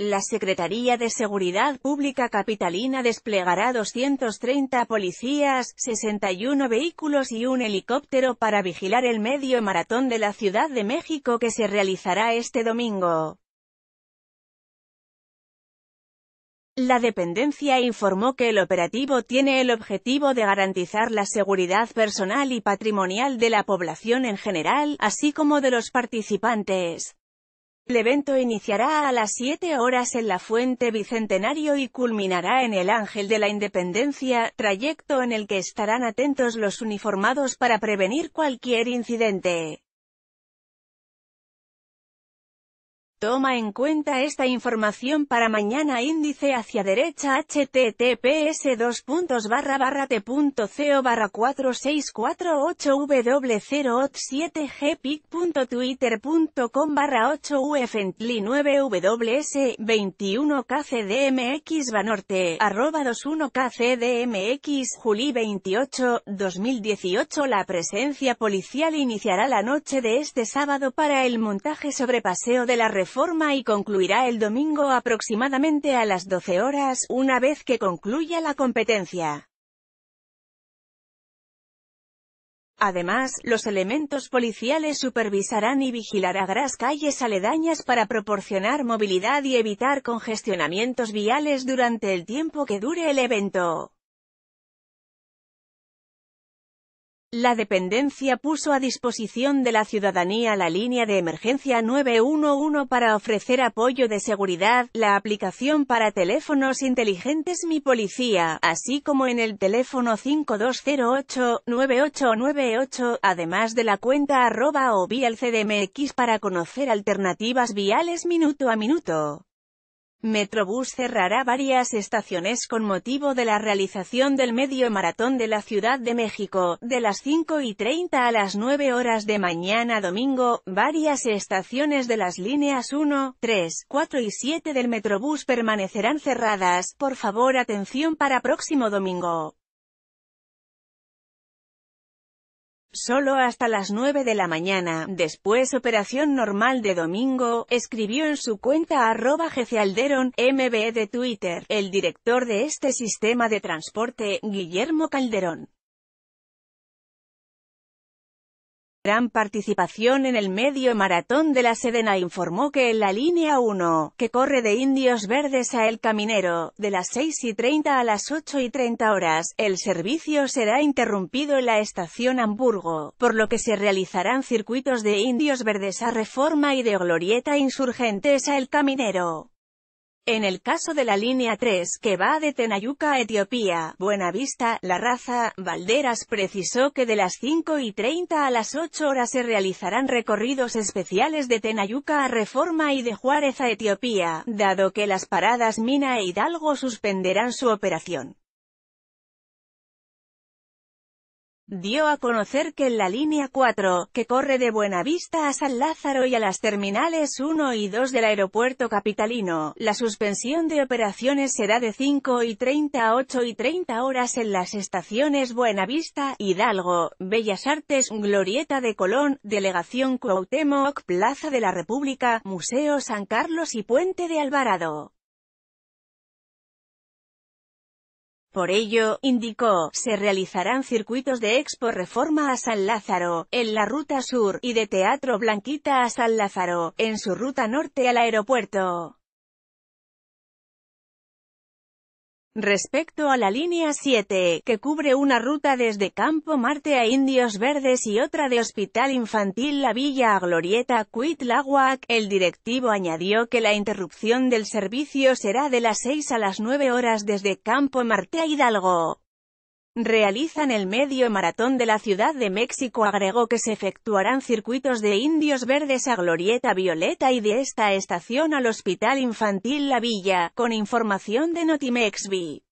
La Secretaría de Seguridad Pública Capitalina desplegará 230 policías, 61 vehículos y un helicóptero para vigilar el medio maratón de la Ciudad de México que se realizará este domingo. La dependencia informó que el operativo tiene el objetivo de garantizar la seguridad personal y patrimonial de la población en general, así como de los participantes. El evento iniciará a las 7 horas en la Fuente Bicentenario y culminará en el Ángel de la Independencia, trayecto en el que estarán atentos los uniformados para prevenir cualquier incidente. Toma en cuenta esta información para mañana índice hacia derecha https 2 barra 4648 w 0 ot gpictwittercom barra 8 ufentli 9 ws 21 kcdmx banorte arroba 21kcdmx juli 28, 2018 La presencia policial iniciará la noche de este sábado para el montaje sobre paseo de la reforma forma y concluirá el domingo aproximadamente a las 12 horas, una vez que concluya la competencia. Además, los elementos policiales supervisarán y vigilarán las calles aledañas para proporcionar movilidad y evitar congestionamientos viales durante el tiempo que dure el evento. La dependencia puso a disposición de la ciudadanía la línea de emergencia 911 para ofrecer apoyo de seguridad, la aplicación para teléfonos inteligentes Mi Policía, así como en el teléfono 5208-9898, además de la cuenta arroba o vía el CDMX para conocer alternativas viales minuto a minuto. Metrobús cerrará varias estaciones con motivo de la realización del medio maratón de la Ciudad de México, de las 5 y 30 a las 9 horas de mañana domingo, varias estaciones de las líneas 1, 3, 4 y 7 del Metrobús permanecerán cerradas, por favor atención para próximo domingo. solo hasta las 9 de la mañana, después operación normal de domingo, escribió en su cuenta arroba jefealderon, MB e de Twitter, el director de este sistema de transporte, Guillermo Calderón. gran participación en el medio maratón de la Sedena informó que en la línea 1, que corre de Indios Verdes a El Caminero, de las 6 y 30 a las 8 y 30 horas, el servicio será interrumpido en la estación Hamburgo, por lo que se realizarán circuitos de Indios Verdes a Reforma y de Glorieta Insurgentes a El Caminero. En el caso de la línea 3, que va de Tenayuca a Etiopía, Buenavista, La Raza, Valderas precisó que de las 5 y 30 a las 8 horas se realizarán recorridos especiales de Tenayuca a Reforma y de Juárez a Etiopía, dado que las paradas Mina e Hidalgo suspenderán su operación. dio a conocer que en la línea 4, que corre de Buenavista a San Lázaro y a las terminales 1 y 2 del aeropuerto capitalino, la suspensión de operaciones será de 5 y 30 a 8 y 30 horas en las estaciones Buenavista, Hidalgo, Bellas Artes, Glorieta de Colón, Delegación Cuauhtémoc, Plaza de la República, Museo San Carlos y Puente de Alvarado. Por ello, indicó, se realizarán circuitos de Expo Reforma a San Lázaro, en la ruta sur, y de Teatro Blanquita a San Lázaro, en su ruta norte al aeropuerto. Respecto a la línea 7, que cubre una ruta desde Campo Marte a Indios Verdes y otra de Hospital Infantil La Villa a Glorieta Cuitláhuac, el directivo añadió que la interrupción del servicio será de las 6 a las 9 horas desde Campo Marte a Hidalgo realizan el medio maratón de la Ciudad de México. Agregó que se efectuarán circuitos de Indios Verdes a Glorieta Violeta y de esta estación al Hospital Infantil La Villa, con información de Notimexvi.